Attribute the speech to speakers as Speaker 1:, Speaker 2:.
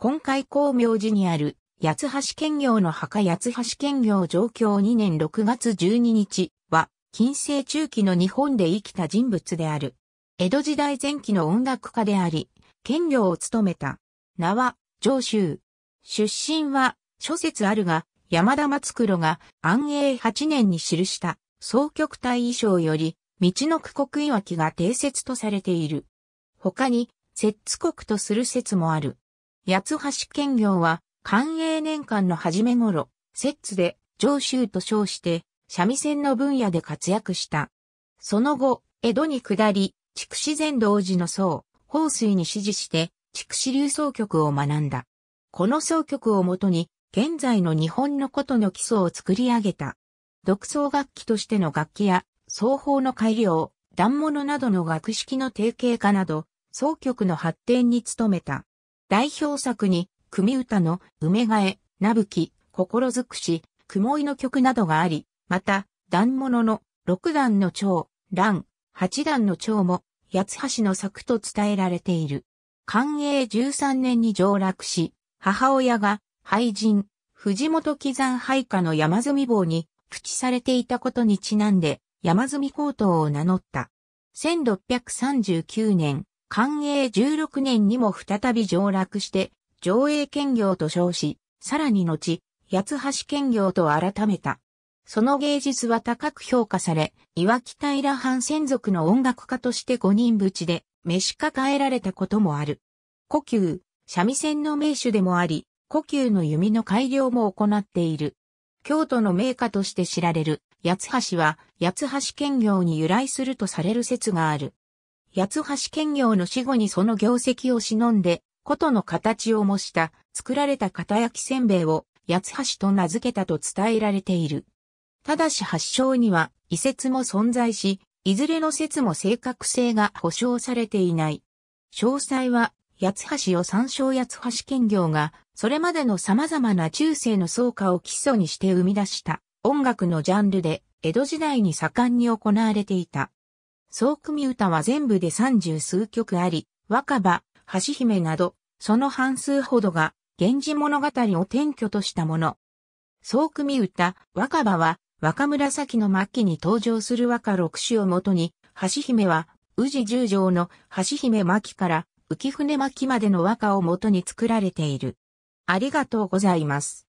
Speaker 1: 今回光明寺にある、八橋県業の墓八橋県業状況2年6月12日は、近世中期の日本で生きた人物である。江戸時代前期の音楽家であり、県業を務めた。名は、上州。出身は、諸説あるが、山田松黒が安永8年に記した、総局隊衣装より、道の区国岩木が定説とされている。他に、摂津国とする説もある。八橋兼業は、寛永年間の初め頃、摂津で上州と称して、三味線の分野で活躍した。その後、江戸に下り、筑紫禅道寺の僧、法水に指示して、筑紫流奏曲を学んだ。この奏曲をもとに、現在の日本のことの基礎を作り上げた。独奏楽器としての楽器や、奏法の改良、段物などの楽式の定型化など、奏曲の発展に努めた。代表作に、組歌の、梅替え、なぶき、心づくし、雲井の曲などがあり、また、段物の、六段の蝶、蘭、八段の蝶も、八橋の作と伝えられている。寛永13年に上落し、母親が、廃人、藤本喜山配下の山積坊に、扶持されていたことにちなんで、山積高等を名乗った。1639年、寛永16年にも再び上洛して、上映兼業と称し、さらに後、八橋兼業と改めた。その芸術は高く評価され、岩木平藩専属の音楽家として五人ぶちで、召し抱えられたこともある。故宮、三味線の名手でもあり、故宮の弓の改良も行っている。京都の名家として知られる、八橋は、八橋兼業に由来するとされる説がある。八橋県業の死後にその業績を忍んで、琴の形を模した作られた型焼きせんべいを八橋と名付けたと伝えられている。ただし発祥には遺説も存在し、いずれの説も正確性が保証されていない。詳細は、八橋を参照八橋県業が、それまでの様々な中世の創価を基礎にして生み出した音楽のジャンルで、江戸時代に盛んに行われていた。総組歌は全部で三十数曲あり、若葉、橋姫など、その半数ほどが、源氏物語を転居としたもの。総組歌、若葉は、若紫の末期に登場する若六種をもとに、橋姫は、宇治十条の橋姫巻から浮舟巻までの和歌をもとに作られている。ありがとうございます。